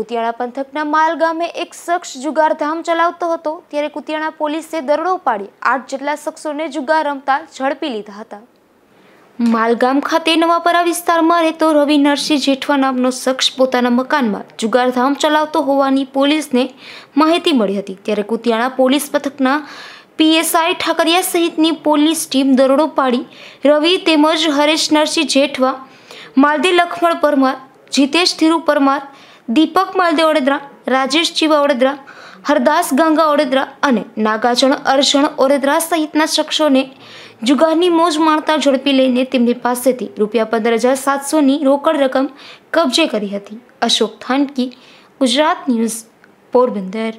કુતિયાણા પંથકના માલ ગામે એક શખ્સ જુગાર ધામ ચલાવતો હતો ત્યારે કુતિયાણા પોલીસે દરોડો પાડી આઠ જેટલા શખ્સોને જુગાર રમતા ઝડપી લીધા હતા માલગામ ખાતે નવાપરા વિસ્તારમાં રહેતો રવિ નરસિંહ જેઠવા નામનો શખ્સ પોતાના મકાનમાં જુગારધામ ચલાવતો હોવાની પોલીસને માહિતી મળી હતી ત્યારે કુતિયાણા પોલીસ પથકના પીએસઆઈ ઠાકરિયા સહિતની પોલીસ ટીમ દરોડો પાડી રવિ તેમજ હરેશ નરસિંહ જેઠવા માલદી લખમણ પરમાર જીતેશ ધીરુ પરમાર દીપક માલદેવ ઓડેદરા રાજેશ જીવા ઓડેદરા હરદાસ ગંગા ઓડેદરા અને નાગાજણ અરજણ ઓડેદરા સહિતના શખ્સોને જુગારની મોજ માણતા ઝડપી લઈને તેમની પાસેથી રૂપિયા પંદર હજાર સાતસોની રોકડ રકમ કબજે કરી હતી અશોક થાનકી ગુજરાત ન્યૂઝ પોરબંદર